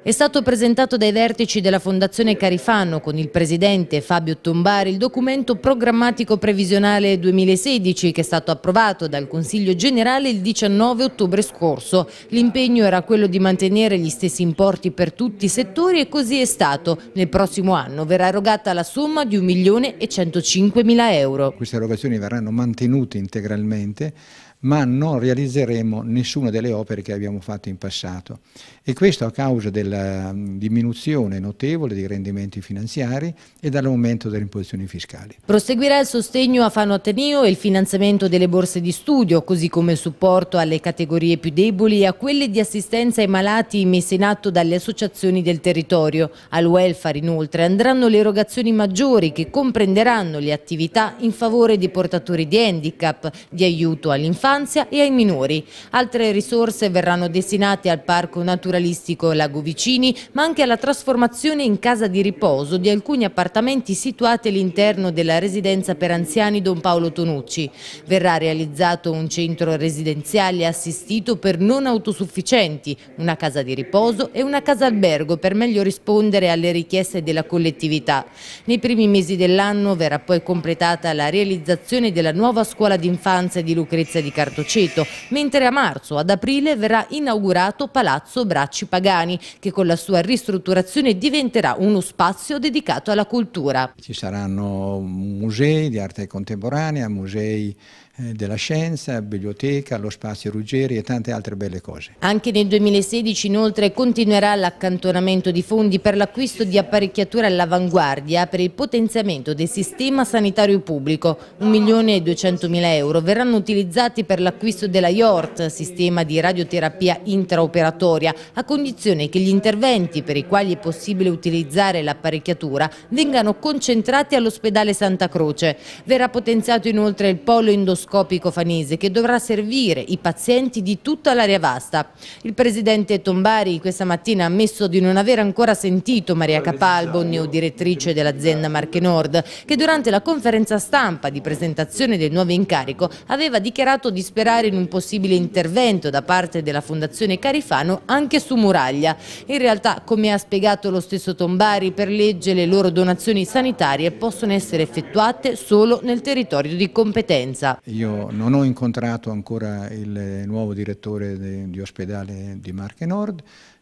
È stato presentato dai vertici della Fondazione Carifano con il presidente Fabio Tombari il documento programmatico previsionale 2016 che è stato approvato dal Consiglio Generale il 19 ottobre scorso. L'impegno era quello di mantenere gli stessi importi per tutti i settori e così è stato. Nel prossimo anno verrà erogata la somma di 1.105.000 euro. Queste erogazioni verranno mantenute integralmente ma non realizzeremo nessuna delle opere che abbiamo fatto in passato. E questo a causa della diminuzione notevole dei rendimenti finanziari e dall'aumento delle imposizioni fiscali. Proseguirà il sostegno a Fano Ateneo e il finanziamento delle borse di studio, così come il supporto alle categorie più deboli e a quelle di assistenza ai malati messe in atto dalle associazioni del territorio. Al welfare inoltre andranno le erogazioni maggiori che comprenderanno le attività in favore di portatori di handicap, di aiuto all'infanzia all'infanzia e ai minori. Altre risorse verranno destinate al Parco Naturalistico Lago Vicini, ma anche alla trasformazione in casa di riposo di alcuni appartamenti situati all'interno della residenza per anziani Don Paolo Tonucci. Verrà realizzato un centro residenziale assistito per non autosufficienti, una casa di riposo e una casa albergo per meglio rispondere alle richieste della collettività. Nei primi mesi dell'anno verrà poi completata la realizzazione della nuova scuola d'infanzia di Lucrezia di Castellano Cartoceto, mentre a marzo ad aprile verrà inaugurato Palazzo Bracci Pagani, che con la sua ristrutturazione diventerà uno spazio dedicato alla cultura. Ci saranno musei di arte contemporanea, musei eh, della scienza, biblioteca, lo spazio Ruggeri e tante altre belle cose. Anche nel 2016 inoltre continuerà l'accantonamento di fondi per l'acquisto di apparecchiature all'avanguardia per il potenziamento del sistema sanitario pubblico. 1.200.000 euro verranno utilizzati per l'acquisto della IORT, sistema di radioterapia intraoperatoria, a condizione che gli interventi per i quali è possibile utilizzare l'apparecchiatura vengano concentrati all'ospedale Santa Croce. Verrà potenziato inoltre il polo endoscopico fanese che dovrà servire i pazienti di tutta l'area vasta. Il presidente Tombari questa mattina ha ammesso di non aver ancora sentito Maria Capalbo, neodirettrice dell'azienda Marche Nord, che durante la conferenza stampa di presentazione del nuovo incarico aveva dichiarato di di sperare in un possibile intervento da parte della Fondazione Carifano anche su Muraglia. In realtà, come ha spiegato lo stesso Tombari, per legge le loro donazioni sanitarie possono essere effettuate solo nel territorio di competenza. Io non ho incontrato ancora il nuovo direttore di, di ospedale di Marche Nord,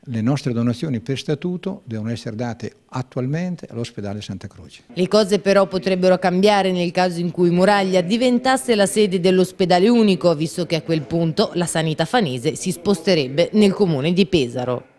le nostre donazioni per statuto devono essere date attualmente all'ospedale Santa Croce. Le cose però potrebbero cambiare nel caso in cui Muraglia diventasse la sede dell'ospedale unico visto che a quel punto la sanità fanese si sposterebbe nel comune di Pesaro.